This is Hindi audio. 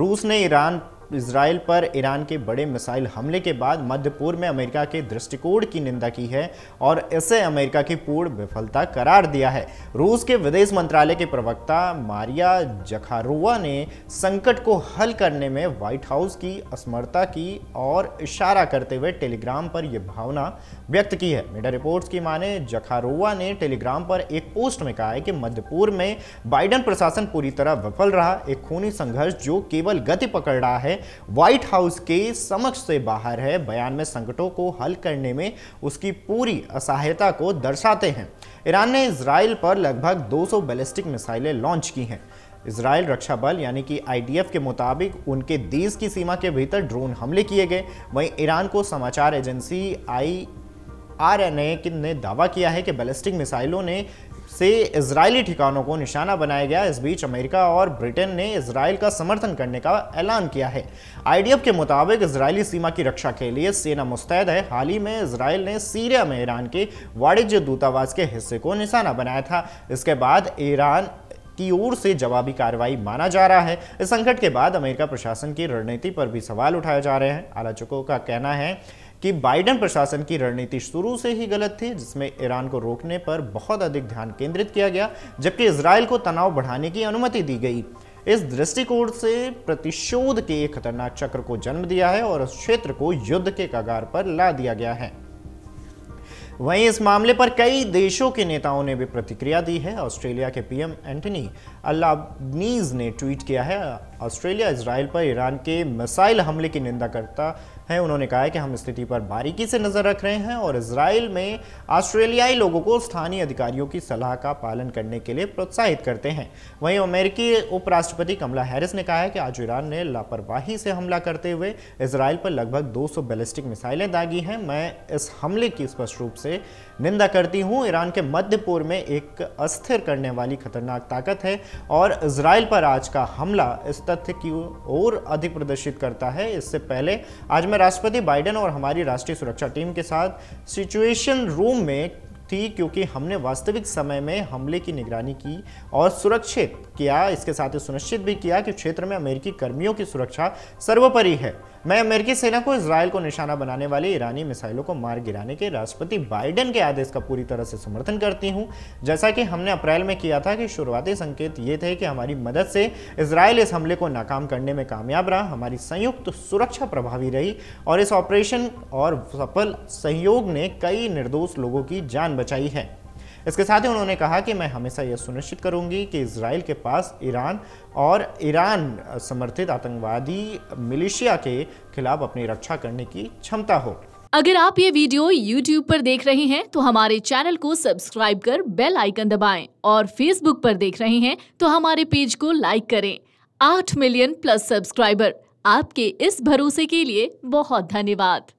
रूस ने ईरान इसराइल पर ईरान के बड़े मिसाइल हमले के बाद मध्य पूर्व में अमेरिका के दृष्टिकोण की निंदा की है और इसे अमेरिका की पूर्ण विफलता करार दिया है रूस के विदेश मंत्रालय के प्रवक्ता मारिया जखारोवा ने संकट को हल करने में व्हाइट हाउस की असमर्थता की और इशारा करते हुए टेलीग्राम पर यह भावना व्यक्त की है मीडिया रिपोर्ट्स की माने जखारोवा ने टेलीग्राम पर एक पोस्ट में कहा है कि मध्य पूर्व में बाइडन प्रशासन पूरी तरह विफल रहा एक खूनी संघर्ष जो केवल गति पकड़ रहा है व्हाइट हाउस के समक्ष से बाहर है बयान में संकटों को हल करने में उसकी पूरी असहायता को दर्शाते हैं ईरान ने इसराइल पर लगभग 200 बैलिस्टिक मिसाइलें लॉन्च की हैं इसराइल रक्षा बल यानी कि आईडीएफ के मुताबिक उनके देश की सीमा के भीतर ड्रोन हमले किए गए वहीं ईरान को समाचार एजेंसी आई आरएनए ने दावा किया है कि बैलिस्टिक मिसाइलों ने से इसराइली ठिकानों को निशाना बनाया गया इस बीच अमेरिका और ब्रिटेन ने इसराइल का समर्थन करने का ऐलान किया है आईडीएफ के मुताबिक इसराइली सीमा की रक्षा के लिए सेना मुस्तैद है हाल ही में इसराइल ने सीरिया में ईरान के वाणिज्य दूतावास के हिस्से को निशाना बनाया था इसके बाद ईरान की ओर से जवाबी कार्रवाई माना जा रहा है इस संकट के बाद अमेरिका प्रशासन की रणनीति पर भी सवाल उठाए जा रहे हैं आलोचकों का कहना है कि बाइडन प्रशासन की रणनीति शुरू से ही गलत थी जिसमें ईरान को रोकने पर बहुत अधिक ध्यान केंद्रित किया गया जबकि इसराइल को तनाव बढ़ाने की अनुमति दी गई इस दृष्टिकोण से प्रतिशोध के एक खतरनाक चक्र को जन्म दिया है और उस क्षेत्र को युद्ध के कगार पर ला दिया गया है वहीं इस मामले पर कई देशों के नेताओं ने भी प्रतिक्रिया दी है ऑस्ट्रेलिया के पीएम एंटनी अल्लाबनीज ने ट्वीट किया है ऑस्ट्रेलिया इसराइल पर ईरान के मिसाइल हमले की निंदा करता है उन्होंने कहा है कि हम स्थिति पर बारीकी से नज़र रख रहे हैं और इसराइल में ऑस्ट्रेलियाई लोगों को स्थानीय अधिकारियों की सलाह का पालन करने के लिए प्रोत्साहित करते हैं वहीं अमेरिकी उपराष्ट्रपति कमला हैरिस ने कहा है कि आज ईरान ने लापरवाही से हमला करते हुए इसराइल पर लगभग 200 बैलिस्टिक मिसाइलें दागी हैं मैं इस हमले की स्पष्ट रूप से निंदा करती हूँ ईरान के मध्य पूर्व में एक अस्थिर करने वाली खतरनाक ताकत है और इसराइल पर आज का हमला इस तथ्य की ओर अधिक प्रदर्शित करता है इससे पहले आज मैं राष्ट्रपति बाइडेन और हमारी राष्ट्रीय सुरक्षा टीम के साथ सिचुएशन रूम में थी क्योंकि हमने वास्तविक समय में हमले की निगरानी की और सुरक्षित किया इसके साथ ही सुनिश्चित भी किया कि क्षेत्र में अमेरिकी कर्मियों की सुरक्षा सर्वोपरि है मैं अमेरिकी सेना को इसराइल को निशाना बनाने वाली ईरानी मिसाइलों को मार गिराने के राष्ट्रपति बाइडेन के आदेश का पूरी तरह से समर्थन करती हूँ जैसा कि हमने अप्रैल में किया था कि शुरुआती संकेत ये थे कि हमारी मदद से इसराइल इस हमले को नाकाम करने में कामयाब रहा हमारी संयुक्त सुरक्षा प्रभावी रही और इस ऑपरेशन और सफल सहयोग ने कई निर्दोष लोगों की जान बचाई बचाई है इसके साथ ही उन्होंने कहा कि मैं हमेशा यह सुनिश्चित करूंगी कि इसराइल के पास ईरान और ईरान समर्थित आतंकवादी मिलिशिया के खिलाफ अपनी रक्षा करने की क्षमता हो अगर आप ये वीडियो YouTube पर देख रहे हैं तो हमारे चैनल को सब्सक्राइब कर बेल आइकन दबाएं और Facebook पर देख रहे हैं तो हमारे पेज को लाइक करें आठ मिलियन प्लस सब्सक्राइबर आपके इस भरोसे के लिए बहुत धन्यवाद